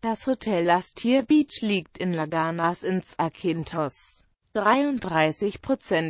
Das Hotel Astier Beach liegt in Laganas in Zakynthos. 33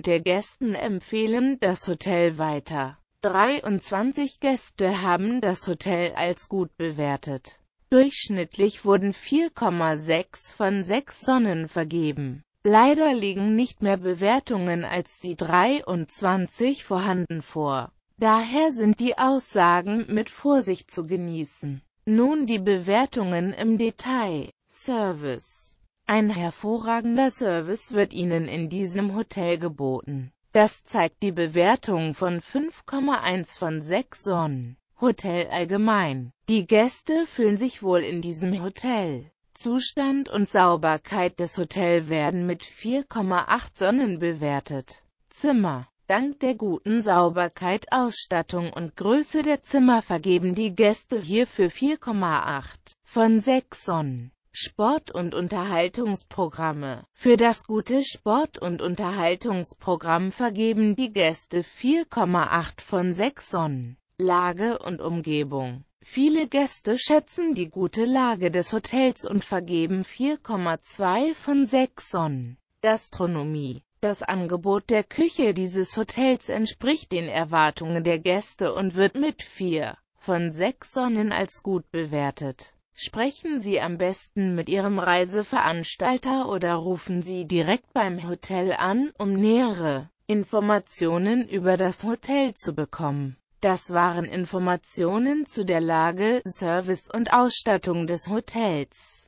der Gästen empfehlen das Hotel weiter. 23 Gäste haben das Hotel als gut bewertet. Durchschnittlich wurden 4,6 von 6 Sonnen vergeben. Leider liegen nicht mehr Bewertungen als die 23 vorhanden vor. Daher sind die Aussagen mit Vorsicht zu genießen. Nun die Bewertungen im Detail. Service. Ein hervorragender Service wird Ihnen in diesem Hotel geboten. Das zeigt die Bewertung von 5,1 von 6 Sonnen. Hotel allgemein. Die Gäste fühlen sich wohl in diesem Hotel. Zustand und Sauberkeit des Hotels werden mit 4,8 Sonnen bewertet. Zimmer. Dank der guten Sauberkeit, Ausstattung und Größe der Zimmer vergeben die Gäste hierfür 4,8 von 6 Sonnen. Sport- und Unterhaltungsprogramme. Für das gute Sport- und Unterhaltungsprogramm vergeben die Gäste 4,8 von 6 Sonnen. Lage und Umgebung. Viele Gäste schätzen die gute Lage des Hotels und vergeben 4,2 von 6 Sonnen. Gastronomie. Das Angebot der Küche dieses Hotels entspricht den Erwartungen der Gäste und wird mit vier von sechs Sonnen als gut bewertet. Sprechen Sie am besten mit Ihrem Reiseveranstalter oder rufen Sie direkt beim Hotel an, um nähere Informationen über das Hotel zu bekommen. Das waren Informationen zu der Lage, Service und Ausstattung des Hotels.